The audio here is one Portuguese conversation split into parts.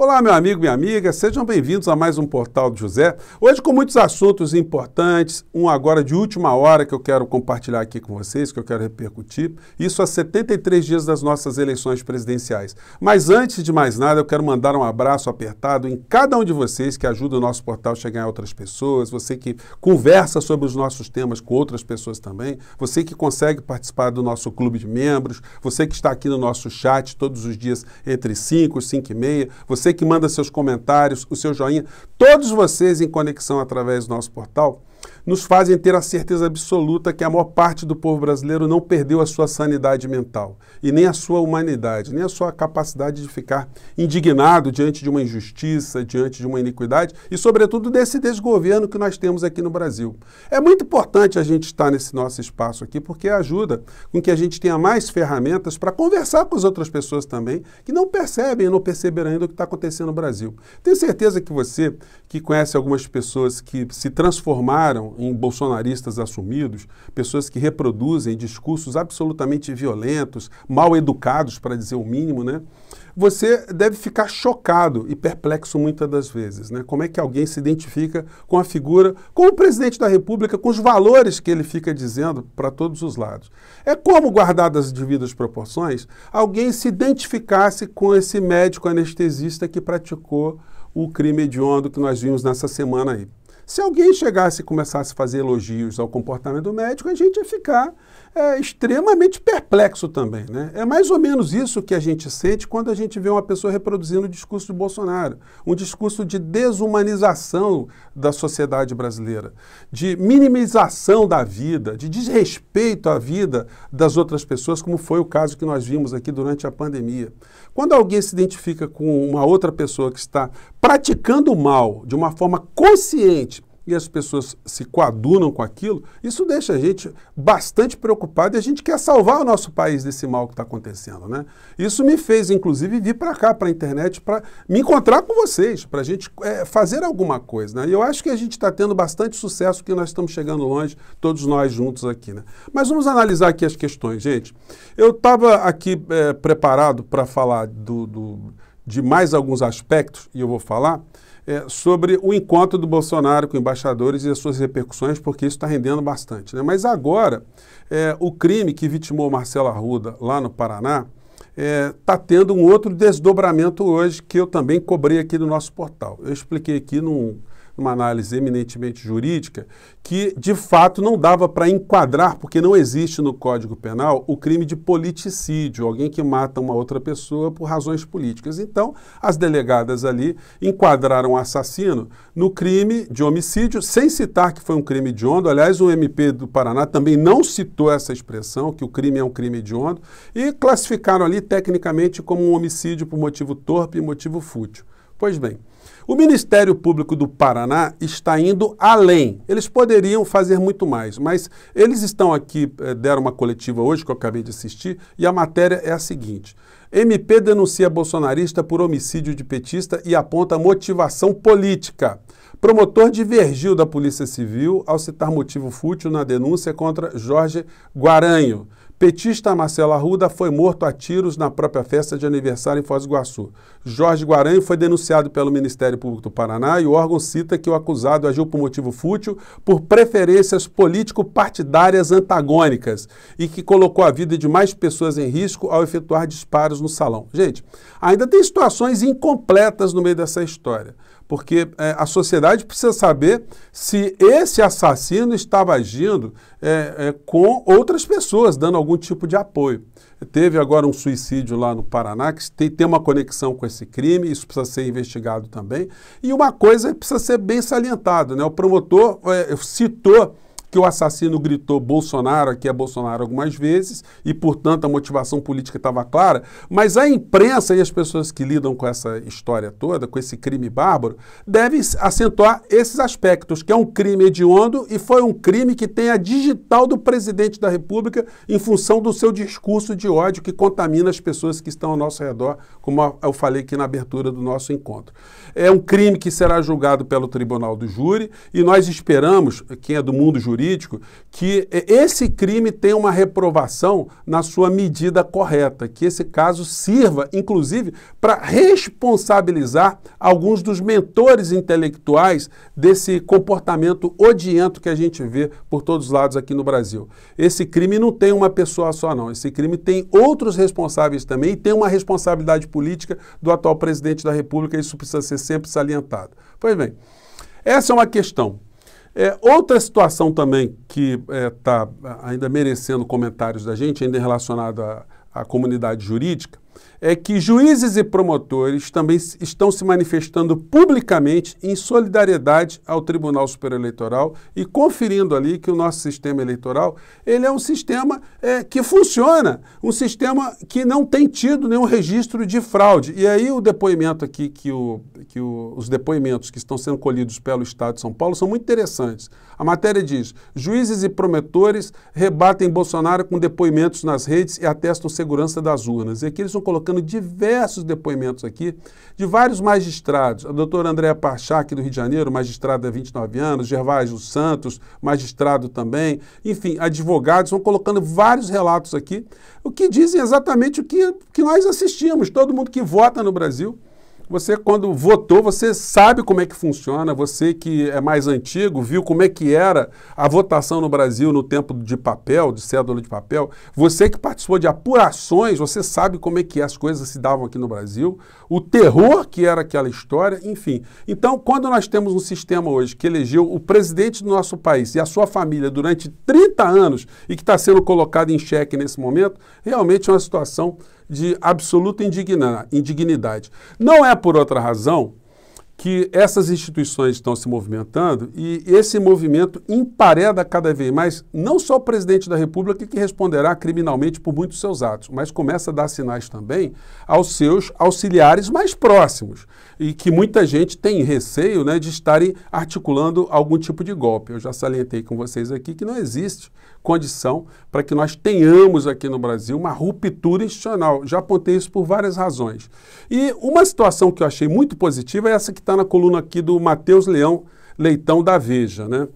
Olá, meu amigo, minha amiga, sejam bem-vindos a mais um Portal do José. Hoje com muitos assuntos importantes, um agora de última hora que eu quero compartilhar aqui com vocês, que eu quero repercutir, isso há 73 dias das nossas eleições presidenciais. Mas antes de mais nada, eu quero mandar um abraço apertado em cada um de vocês que ajuda o nosso portal a chegar a outras pessoas, você que conversa sobre os nossos temas com outras pessoas também, você que consegue participar do nosso clube de membros, você que está aqui no nosso chat todos os dias entre 5 e 5 e meia, você você que manda seus comentários, o seu joinha, todos vocês em conexão através do nosso portal, nos fazem ter a certeza absoluta que a maior parte do povo brasileiro não perdeu a sua sanidade mental e nem a sua humanidade, nem a sua capacidade de ficar indignado diante de uma injustiça, diante de uma iniquidade e, sobretudo, desse desgoverno que nós temos aqui no Brasil. É muito importante a gente estar nesse nosso espaço aqui porque ajuda com que a gente tenha mais ferramentas para conversar com as outras pessoas também que não percebem, não perceberam ainda o que está acontecendo no Brasil. Tenho certeza que você, que conhece algumas pessoas que se transformaram em bolsonaristas assumidos, pessoas que reproduzem discursos absolutamente violentos, mal educados, para dizer o mínimo, né? Você deve ficar chocado e perplexo muitas das vezes, né? Como é que alguém se identifica com a figura, com o presidente da República, com os valores que ele fica dizendo para todos os lados. É como, guardadas as devidas proporções, alguém se identificasse com esse médico anestesista que praticou o crime hediondo que nós vimos nessa semana aí. Se alguém chegasse e começasse a fazer elogios ao comportamento do médico, a gente ia ficar é, extremamente perplexo também. Né? É mais ou menos isso que a gente sente quando a gente vê uma pessoa reproduzindo o discurso de Bolsonaro, um discurso de desumanização da sociedade brasileira, de minimização da vida, de desrespeito à vida das outras pessoas, como foi o caso que nós vimos aqui durante a pandemia. Quando alguém se identifica com uma outra pessoa que está praticando o mal de uma forma consciente, e as pessoas se coadunam com aquilo, isso deixa a gente bastante preocupado e a gente quer salvar o nosso país desse mal que está acontecendo. Né? Isso me fez, inclusive, vir para cá, para a internet, para me encontrar com vocês, para a gente é, fazer alguma coisa. Né? E eu acho que a gente está tendo bastante sucesso, que nós estamos chegando longe, todos nós juntos aqui. Né? Mas vamos analisar aqui as questões, gente. Eu estava aqui é, preparado para falar do, do, de mais alguns aspectos, e eu vou falar é, sobre o encontro do Bolsonaro com embaixadores e as suas repercussões, porque isso está rendendo bastante. Né? Mas agora, é, o crime que vitimou Marcelo Arruda lá no Paraná está é, tá tendo um outro desdobramento hoje que eu também cobrei aqui no nosso portal. Eu expliquei aqui num numa análise eminentemente jurídica, que de fato não dava para enquadrar, porque não existe no Código Penal o crime de politicídio, alguém que mata uma outra pessoa por razões políticas. Então, as delegadas ali enquadraram o assassino no crime de homicídio, sem citar que foi um crime de onda Aliás, o MP do Paraná também não citou essa expressão, que o crime é um crime de onda e classificaram ali tecnicamente como um homicídio por motivo torpe e motivo fútil. Pois bem, o Ministério Público do Paraná está indo além. Eles poderiam fazer muito mais, mas eles estão aqui, eh, deram uma coletiva hoje que eu acabei de assistir, e a matéria é a seguinte: MP denuncia bolsonarista por homicídio de petista e aponta motivação política. Promotor divergiu da Polícia Civil ao citar motivo fútil na denúncia contra Jorge Guaranho. Petista Marcelo Arruda foi morto a tiros na própria festa de aniversário em Foz do Iguaçu. Jorge Guaranho foi denunciado pelo Ministério Público do Paraná e o órgão cita que o acusado agiu por motivo fútil, por preferências político-partidárias antagônicas e que colocou a vida de mais pessoas em risco ao efetuar disparos no salão. Gente, ainda tem situações incompletas no meio dessa história porque é, a sociedade precisa saber se esse assassino estava agindo é, é, com outras pessoas, dando algum tipo de apoio. Teve agora um suicídio lá no Paraná, que tem, tem uma conexão com esse crime, isso precisa ser investigado também. E uma coisa precisa ser bem salientada, né? o promotor é, citou que o assassino gritou Bolsonaro, aqui é Bolsonaro algumas vezes, e portanto a motivação política estava clara, mas a imprensa e as pessoas que lidam com essa história toda, com esse crime bárbaro, devem acentuar esses aspectos, que é um crime hediondo e foi um crime que tem a digital do presidente da República em função do seu discurso de ódio que contamina as pessoas que estão ao nosso redor, como eu falei aqui na abertura do nosso encontro. É um crime que será julgado pelo Tribunal do Júri e nós esperamos, quem é do mundo jurídico, jurídico que esse crime tenha uma reprovação na sua medida correta, que esse caso sirva, inclusive, para responsabilizar alguns dos mentores intelectuais desse comportamento odiento que a gente vê por todos os lados aqui no Brasil. Esse crime não tem uma pessoa só, não. Esse crime tem outros responsáveis também e tem uma responsabilidade política do atual presidente da República. Isso precisa ser sempre salientado. Pois bem, essa é uma questão. É, outra situação também que está é, tá, ainda merecendo comentários da gente, ainda relacionada à, à comunidade jurídica, é que juízes e promotores também estão se manifestando publicamente em solidariedade ao Tribunal Superior Eleitoral e conferindo ali que o nosso sistema eleitoral ele é um sistema é, que funciona, um sistema que não tem tido nenhum registro de fraude. E aí o depoimento aqui, que, o, que o, os depoimentos que estão sendo colhidos pelo Estado de São Paulo são muito interessantes. A matéria diz, juízes e promotores rebatem Bolsonaro com depoimentos nas redes e atestam segurança das urnas. E aqui eles são colocando diversos depoimentos aqui de vários magistrados. A doutora Andréa Parchac, do Rio de Janeiro, magistrada há 29 anos, Gervásio Santos, magistrado também, enfim, advogados, vão colocando vários relatos aqui, o que dizem exatamente o que, que nós assistimos, todo mundo que vota no Brasil. Você, quando votou, você sabe como é que funciona, você que é mais antigo, viu como é que era a votação no Brasil no tempo de papel, de cédula de papel. Você que participou de apurações, você sabe como é que as coisas se davam aqui no Brasil o terror que era aquela história, enfim. Então, quando nós temos um sistema hoje que elegeu o presidente do nosso país e a sua família durante 30 anos e que está sendo colocado em xeque nesse momento, realmente é uma situação de absoluta indignidade. Não é por outra razão que essas instituições estão se movimentando e esse movimento empareda cada vez mais não só o presidente da República, que responderá criminalmente por muitos seus atos, mas começa a dar sinais também aos seus auxiliares mais próximos e que muita gente tem receio né, de estarem articulando algum tipo de golpe. Eu já salientei com vocês aqui que não existe condição para que nós tenhamos aqui no Brasil uma ruptura institucional. Já apontei isso por várias razões. E uma situação que eu achei muito positiva é essa que está na coluna aqui do Matheus Leão Leitão da Veja, né?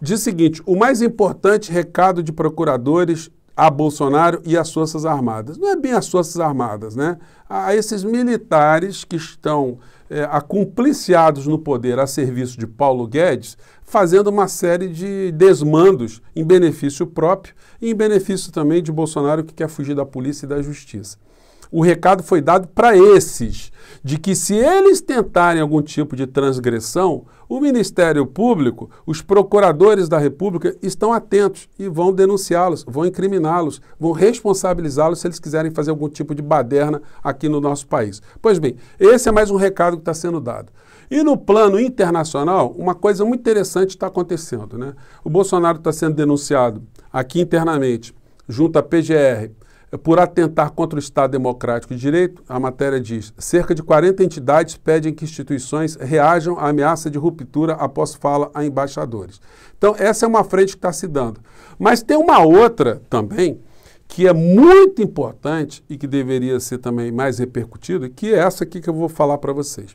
Diz o seguinte: o mais importante recado de procuradores a Bolsonaro e às Forças Armadas. Não é bem as Forças Armadas, né? A esses militares que estão é, acumpliciados no poder a serviço de Paulo Guedes, fazendo uma série de desmandos em benefício próprio e em benefício também de Bolsonaro, que quer fugir da polícia e da justiça o recado foi dado para esses, de que se eles tentarem algum tipo de transgressão, o Ministério Público, os procuradores da República estão atentos e vão denunciá-los, vão incriminá-los, vão responsabilizá-los se eles quiserem fazer algum tipo de baderna aqui no nosso país. Pois bem, esse é mais um recado que está sendo dado. E no plano internacional, uma coisa muito interessante está acontecendo. Né? O Bolsonaro está sendo denunciado aqui internamente, junto à PGR, é por atentar contra o Estado Democrático de Direito, a matéria diz: cerca de 40 entidades pedem que instituições reajam à ameaça de ruptura após fala a embaixadores. Então, essa é uma frente que está se dando. Mas tem uma outra também, que é muito importante e que deveria ser também mais repercutida, que é essa aqui que eu vou falar para vocês.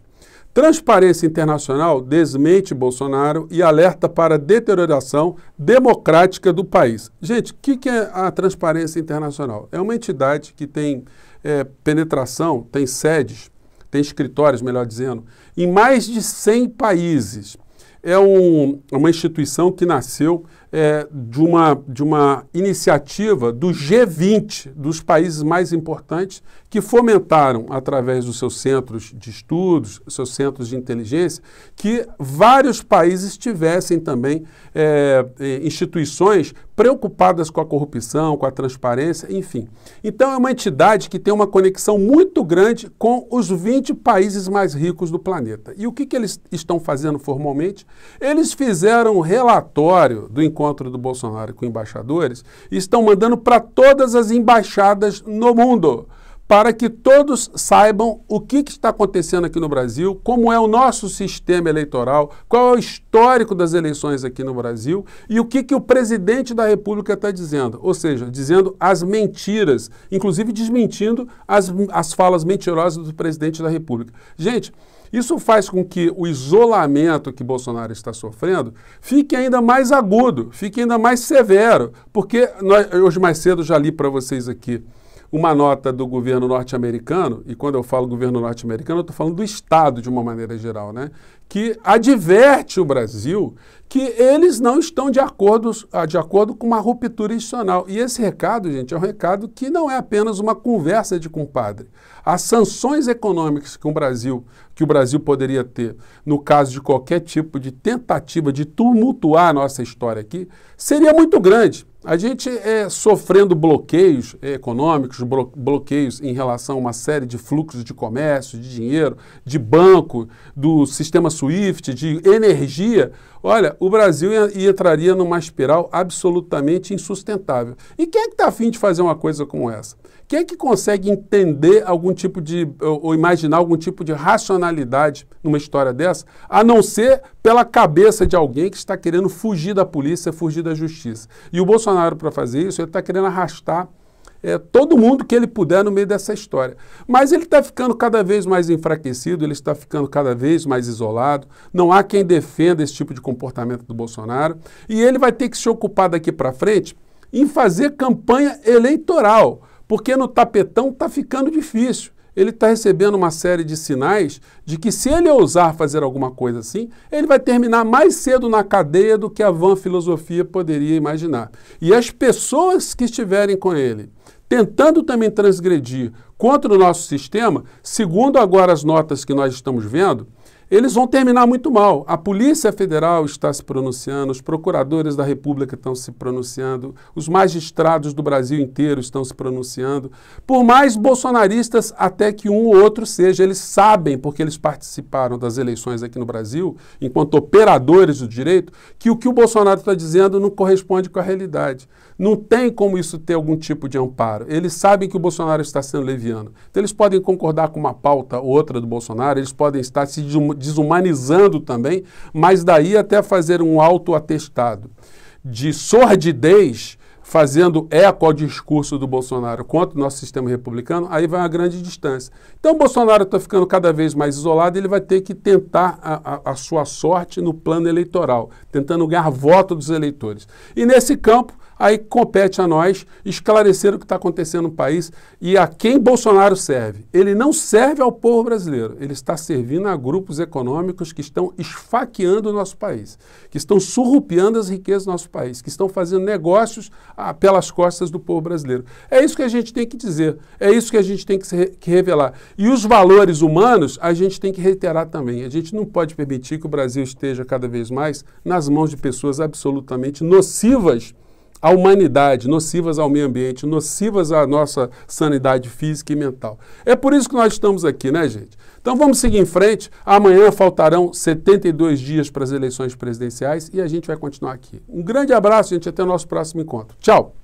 Transparência Internacional desmente Bolsonaro e alerta para a deterioração democrática do país. Gente, o que, que, é a Transparência Internacional? É uma entidade que tem é, penetração, tem sedes, tem escritórios, melhor dizendo, em mais de 100 países. É um, uma instituição que nasceu é, de, uma, de uma iniciativa do G20, dos países mais importantes, que fomentaram, através dos seus centros de estudos, seus centros de inteligência, que vários países tivessem também é, é instituições preocupadas com a corrupção, com a transparência, enfim. Então, é uma entidade que tem uma conexão muito grande com os 20 países mais ricos do planeta. E o que, que eles estão fazendo formalmente? Eles fizeram um relatório do encontro do Bolsonaro com embaixadores, estão mandando para todas as embaixadas no mundo, para que todos saibam o que, que, está acontecendo aqui no Brasil, como é o nosso sistema eleitoral, qual é o histórico das eleições aqui no Brasil e o que, que o presidente da República está dizendo. Ou seja, dizendo as mentiras, inclusive desmentindo as, as falas mentirosas do presidente da República. Gente. Isso faz com que o isolamento que Bolsonaro está sofrendo fique ainda mais agudo, fique ainda mais severo, porque nós, hoje mais cedo já li para vocês aqui uma nota do governo norte-americano, e quando eu falo governo norte-americano, eu estou falando do Estado de uma maneira geral, né? que adverte o Brasil que eles não estão de acordo, ah, de acordo com uma ruptura institucional. E esse recado, gente, é um recado que não é apenas uma conversa de compadre. As sanções econômicas que o Brasil que o Brasil poderia ter no caso de qualquer tipo de tentativa de tumultuar a nossa história aqui seria muito grande. A gente é, sofrendo bloqueios é, econômicos, blo bloqueios em relação a uma série de fluxos de comércio, de dinheiro, de banco, do sistema SWIFT, de energia. Olha, o Brasil entraria numa espiral absolutamente insustentável. E quem é que está afim de fazer uma coisa como essa? Quem é que consegue entender algum tipo de, ou, ou imaginar algum tipo de racionalidade numa história dessa, a não ser pela cabeça de alguém que está querendo fugir da polícia, fugir da justiça? E o Bolsonaro, para fazer isso, ele está querendo arrastar é, todo mundo que ele puder no meio dessa história. Mas ele está ficando cada vez mais enfraquecido, ele está ficando cada vez mais isolado, não há quem defenda esse tipo de comportamento do Bolsonaro, e ele vai ter que se ocupar daqui para frente em fazer campanha eleitoral. Porque no tapetão está ficando difícil. Ele está recebendo uma série de sinais de que, se ele ousar fazer alguma coisa assim, ele vai terminar mais cedo na cadeia do que a van filosofia poderia imaginar. E as pessoas que estiverem com ele, tentando também transgredir contra o nosso sistema, segundo agora as notas que nós estamos vendo, eles vão terminar muito mal. A Polícia Federal está se pronunciando, os procuradores da República estão se pronunciando, os magistrados do Brasil inteiro estão se pronunciando. Por mais bolsonaristas até que um ou outro seja, eles sabem, porque eles participaram das eleições aqui no Brasil, enquanto operadores do direito, que o que o Bolsonaro está dizendo não corresponde com a realidade. Não tem como isso ter algum tipo de amparo. Eles sabem que o Bolsonaro está sendo leviano. Então, eles podem concordar com uma pauta ou outra do Bolsonaro, eles podem estar se desumanizando também, mas daí até fazer um autoatestado de sordidez fazendo eco ao discurso do Bolsonaro contra o nosso sistema republicano, aí vai uma grande distância. Então, o Bolsonaro está ficando cada vez mais isolado, ele vai ter que tentar a, a, a sua sorte no plano eleitoral, tentando ganhar voto dos eleitores. E nesse campo, aí compete a nós esclarecer o que está acontecendo no país e a quem Bolsonaro serve. Ele não serve ao povo brasileiro, ele está servindo a grupos econômicos que estão esfaqueando o nosso país, que estão surrupiando as riquezas do nosso país, que estão fazendo negócios ah, pelas costas do povo brasileiro. É isso que a gente tem que dizer, é isso que a gente tem que, re que revelar. E os valores humanos a gente tem que reiterar também. A gente não pode permitir que o Brasil esteja cada vez mais nas mãos de pessoas absolutamente nocivas à humanidade, nocivas ao meio ambiente, nocivas à nossa sanidade física e mental. É por isso que nós estamos aqui, né, gente? Então vamos seguir em frente. Amanhã faltarão 72 dias para as eleições presidenciais e a gente vai continuar aqui. Um grande abraço, gente. Até o nosso próximo encontro. Tchau!